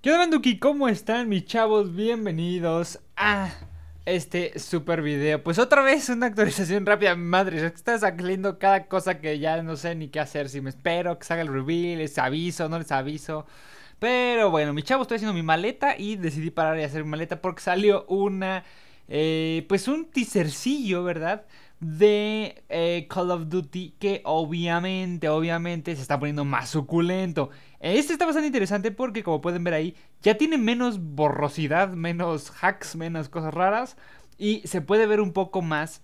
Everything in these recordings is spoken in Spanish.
¿Qué onda, Duki? ¿Cómo están, mis chavos? Bienvenidos a este super video. Pues otra vez una actualización rápida. Madre, Estás cada cosa que ya no sé ni qué hacer. Si me espero que salga el reveal, les aviso, no les aviso. Pero bueno, mis chavos, estoy haciendo mi maleta y decidí parar y hacer mi maleta porque salió una. Eh, pues un teasercillo, ¿verdad? de eh, Call of Duty que obviamente, obviamente se está poniendo más suculento. Este está bastante interesante porque como pueden ver ahí, ya tiene menos borrosidad, menos hacks, menos cosas raras y se puede ver un poco más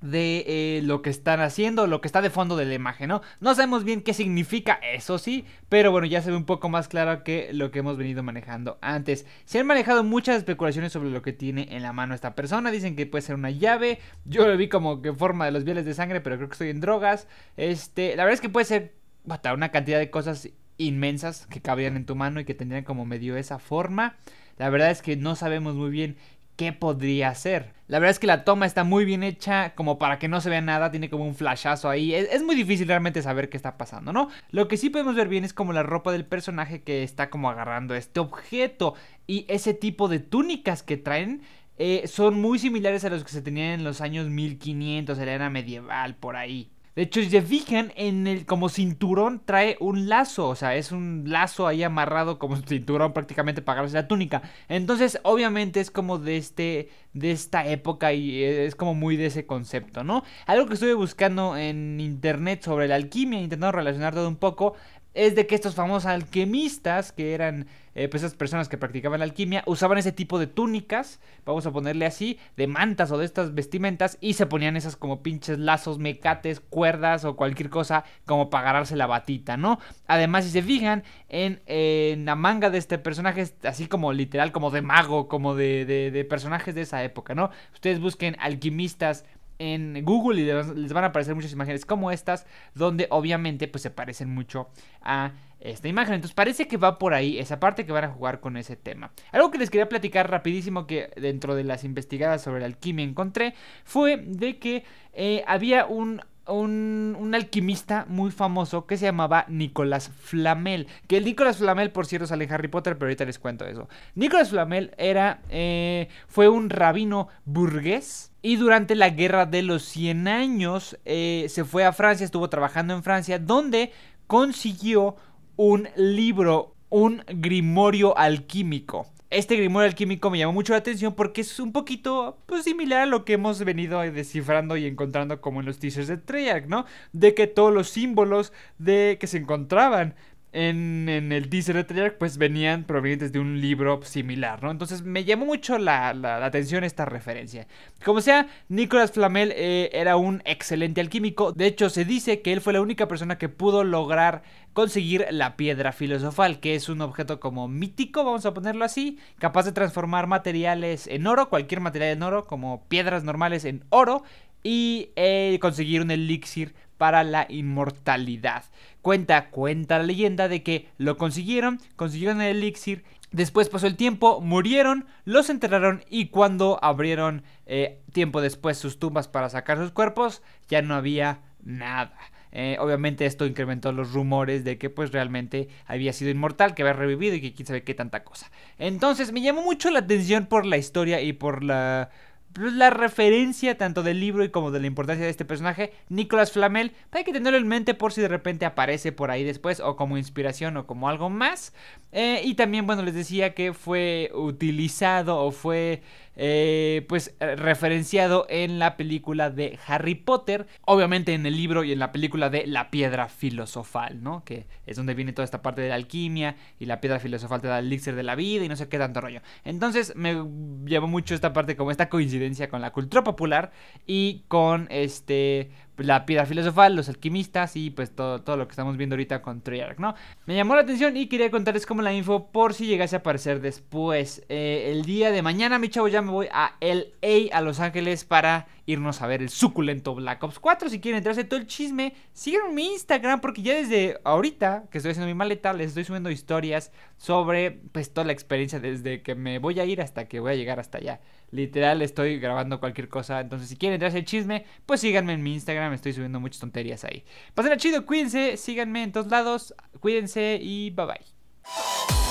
de eh, lo que están haciendo, lo que está de fondo de la imagen, ¿no? No sabemos bien qué significa, eso sí, pero bueno, ya se ve un poco más claro que lo que hemos venido manejando antes. Se han manejado muchas especulaciones sobre lo que tiene en la mano esta persona, dicen que puede ser una llave, yo lo vi como que en forma de los bieles de sangre, pero creo que estoy en drogas, este, la verdad es que puede ser hasta una cantidad de cosas inmensas que cabían en tu mano y que tendrían como medio esa forma. La verdad es que no sabemos muy bien qué podría ser. La verdad es que la toma está muy bien hecha, como para que no se vea nada, tiene como un flashazo ahí. Es, muy difícil realmente saber qué está pasando, ¿no? Lo que sí podemos ver bien es como la ropa del personaje que está como agarrando este objeto y ese tipo de túnicas que traen. Eh, son muy similares a los que se tenían en los años 1500, en la era medieval, por ahí. De hecho, si se fijan, en el, como cinturón trae un lazo. O sea, es un lazo ahí amarrado como cinturón prácticamente para agarrarse la túnica. Entonces, obviamente es como de este. De esta época y eh, es como muy de ese concepto, ¿no? Algo que estuve buscando en internet sobre la alquimia, intentando relacionar todo un poco, es de que estos famosos alquimistas, que eran eh, pues esas personas que practicaban la alquimia, usaban ese tipo de túnicas, vamos a ponerle así, de mantas o de estas vestimentas, y se ponían esas como pinches lazos, mecates, cuerdas o cualquier cosa como para agarrarse la batita, ¿no? Además, si se fijan, en, la manga de este personaje así como literal, como de mago, como de, de personajes de esa época, ¿no? Ustedes busquen alquimistas en Google y les van a aparecer muchas imágenes como estas, donde obviamente pues se parecen mucho a esta imagen. Entonces parece que va por ahí esa parte que van a jugar con ese tema. Algo que les quería platicar rapidísimo que dentro de las investigadas sobre la alquimia encontré fue de que eh, había un un, alquimista muy famoso que se llamaba Nicolás Flamel. Que el Nicolás Flamel, por cierto, sale en Harry Potter, pero ahorita les cuento eso. Nicolás Flamel era, eh, fue un rabino burgués y durante la Guerra de los 100 Años eh, se fue a Francia, estuvo trabajando en Francia, donde consiguió un libro, un grimorio alquímico. Este grimorio alquímico me llamó mucho la atención porque es un poquito pues, similar a lo que hemos venido descifrando y encontrando como en los teasers de Treyarch, ¿no? De que todos los símbolos de que se encontraban en, el teaser de trailer, pues venían provenientes de un libro similar, ¿no? Entonces me llamó mucho la, atención esta referencia. Como sea, Nicolas Flamel eh, era un excelente alquímico. De hecho, se dice que él fue la única persona que pudo lograr conseguir la piedra filosofal, que es un objeto como mítico, vamos a ponerlo así, capaz de transformar materiales en oro, cualquier material en oro, como piedras normales en oro, y eh, conseguir un elixir para la inmortalidad. Cuenta, cuenta la leyenda de que lo consiguieron, consiguieron el elixir, después pasó el tiempo, murieron, los enterraron y cuando abrieron eh, tiempo después sus tumbas para sacar sus cuerpos, ya no había nada. Eh, obviamente esto incrementó los rumores de que pues realmente había sido inmortal, que había revivido y que quién sabe qué tanta cosa. Entonces me llamó mucho la atención por la historia y por la pues, la referencia tanto del libro y como de la importancia de este personaje, Nicolas Flamel, pues, hay que tenerlo en mente por si de repente aparece por ahí después o como inspiración o como algo más. Eh, y también, bueno, les decía que fue utilizado o fue... Eh, pues referenciado en la película de Harry Potter, obviamente en el libro y en la película de La Piedra Filosofal, ¿no? Que es donde viene toda esta parte de la alquimia y la Piedra Filosofal te da el elixir de la vida y no sé qué tanto rollo. Entonces me llevó mucho esta parte como esta coincidencia con la cultura popular y con este la piedra filosofal, los alquimistas y pues todo, todo lo que estamos viendo ahorita con Treyarch, ¿no? Me llamó la atención y quería contarles como la info por si llegase a aparecer después. Eh, el día de mañana, mi chavo, ya me voy a LA, a Los Ángeles, para irnos a ver el suculento Black Ops 4. Si quieren entrarse todo el chisme, síganme en mi Instagram porque ya desde ahorita que estoy haciendo mi maleta, les estoy subiendo historias sobre pues toda la experiencia desde que me voy a ir hasta que voy a llegar hasta allá. Literal, estoy grabando cualquier cosa. Entonces, si quieren entrarse el chisme, pues síganme en mi Instagram me estoy subiendo muchas tonterías ahí. Pásenla chido, cuídense, síganme en todos lados, cuídense y bye bye.